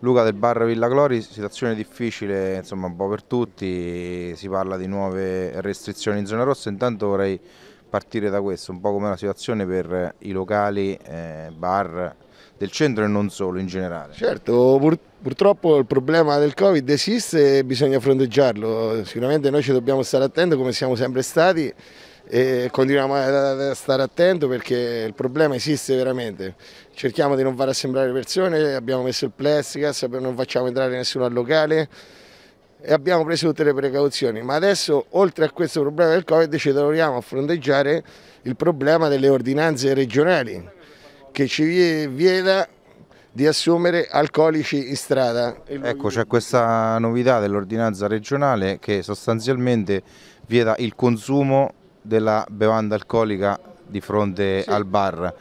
Luca del Bar Villa Glori, situazione difficile insomma, un po' per tutti, si parla di nuove restrizioni in zona rossa, intanto vorrei partire da questo, un po' come la situazione per i locali, eh, bar del centro e non solo in generale. Certo, pur, purtroppo il problema del Covid esiste e bisogna fronteggiarlo, sicuramente noi ci dobbiamo stare attenti come siamo sempre stati, e continuiamo a stare attento perché il problema esiste veramente. Cerchiamo di non far assemblare persone, abbiamo messo il plexiglass, non facciamo entrare nessuno al locale e abbiamo preso tutte le precauzioni, ma adesso oltre a questo problema del Covid ci troviamo a fronteggiare il problema delle ordinanze regionali che ci vieta di assumere alcolici in strada. Ecco, c'è questa novità dell'ordinanza regionale che sostanzialmente vieta il consumo della bevanda alcolica di fronte sì. al bar,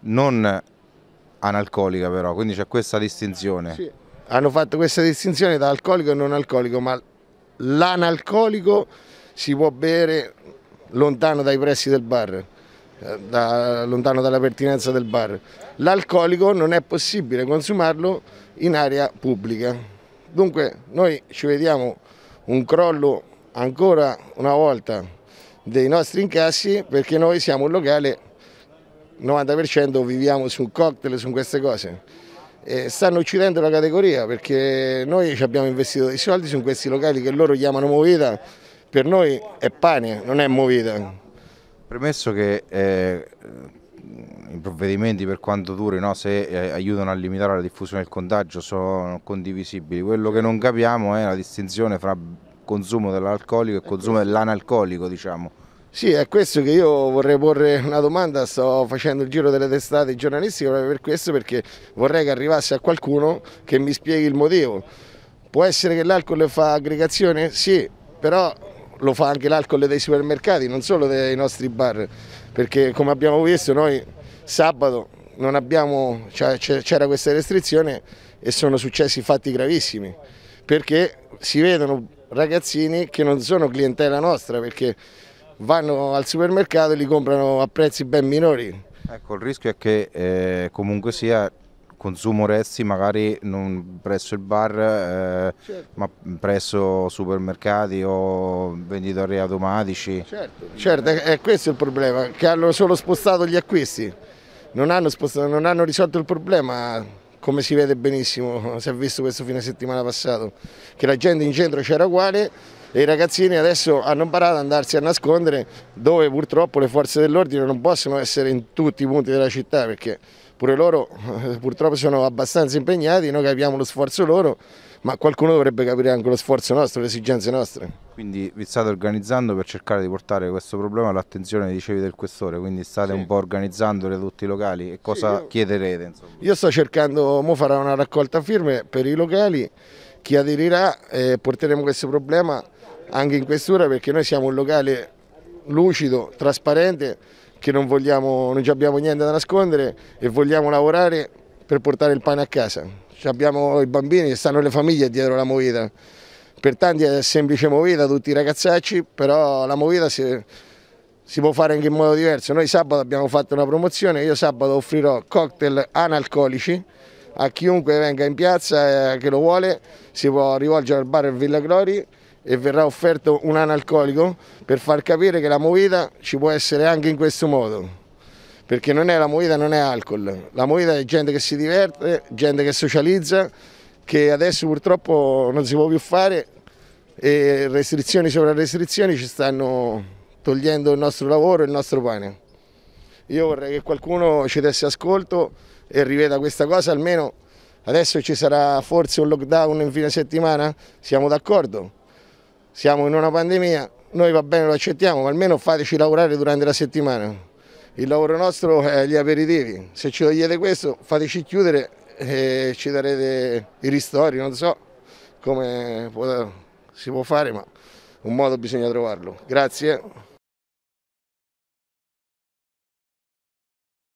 non analcolica però, quindi c'è questa distinzione. Sì. Hanno fatto questa distinzione da alcolico e non alcolico, ma l'analcolico si può bere lontano dai pressi del bar, eh, da, lontano dalla pertinenza del bar. L'alcolico non è possibile consumarlo in area pubblica. Dunque noi ci vediamo un crollo ancora una volta dei nostri incassi perché noi siamo un locale, 90% viviamo su cocktail, su queste cose. E stanno uccidendo la categoria perché noi ci abbiamo investito dei soldi su questi locali che loro chiamano movita, per noi è pane, non è movita. Premesso che eh, i provvedimenti per quanto duri, no, se eh, aiutano a limitare la diffusione del contagio, sono condivisibili, quello che non capiamo è la distinzione fra consumo dell'alcolico e consumo dell'analcolico diciamo. Sì, è questo che io vorrei porre una domanda, sto facendo il giro delle testate giornalistiche proprio per questo perché vorrei che arrivasse a qualcuno che mi spieghi il motivo. Può essere che l'alcol fa aggregazione? Sì, però lo fa anche l'alcol dei supermercati, non solo dei nostri bar, perché come abbiamo visto noi sabato cioè, c'era questa restrizione e sono successi fatti gravissimi, perché si vedono ragazzini che non sono clientela nostra perché vanno al supermercato e li comprano a prezzi ben minori. Ecco, il rischio è che eh, comunque sia consumo resti magari non presso il bar eh, certo. ma presso supermercati o venditori automatici. Certo, certo è, è questo il problema, che hanno solo spostato gli acquisti, non hanno, spostato, non hanno risolto il problema come si vede benissimo, si è visto questo fine settimana passato, che la gente in centro c'era uguale e i ragazzini adesso hanno imparato ad andarsi a nascondere dove purtroppo le forze dell'ordine non possono essere in tutti i punti della città perché pure loro purtroppo sono abbastanza impegnati, noi capiamo lo sforzo loro, ma qualcuno dovrebbe capire anche lo sforzo nostro, le esigenze nostre. Quindi vi state organizzando per cercare di portare questo problema all'attenzione, dicevi, del questore, quindi state sì. un po' organizzando tutti i locali e cosa sì, io, chiederete? Insomma? Io sto cercando, mo farà una raccolta firme per i locali, chi aderirà eh, porteremo questo problema anche in questura perché noi siamo un locale lucido, trasparente, che non, vogliamo, non abbiamo niente da nascondere e vogliamo lavorare per portare il pane a casa. Abbiamo i bambini, stanno le famiglie dietro la movita per tanti è semplice movita, tutti i ragazzacci, però la movita si, si, può fare anche in modo diverso. Noi sabato abbiamo fatto una promozione, io sabato offrirò cocktail analcolici a chiunque venga in piazza eh, che lo vuole, si può rivolgere al bar Villa Glori e verrà offerto un analcolico per far capire che la movita ci può essere anche in questo modo. Perché non è la movita, non è alcol, la movita è gente che si diverte, gente che socializza, che adesso purtroppo non si può più fare e restrizioni sopra restrizioni ci stanno togliendo il nostro lavoro e il nostro pane. Io vorrei che qualcuno ci desse ascolto e riveda questa cosa, almeno adesso ci sarà forse un lockdown in fine settimana, siamo d'accordo, siamo in una pandemia, noi va bene lo accettiamo, ma almeno fateci lavorare durante la settimana. Il lavoro nostro è gli aperitivi, se ci togliete questo fateci chiudere e eh, ci darete i ristori, non so come si può fare, ma un modo bisogna trovarlo. Grazie.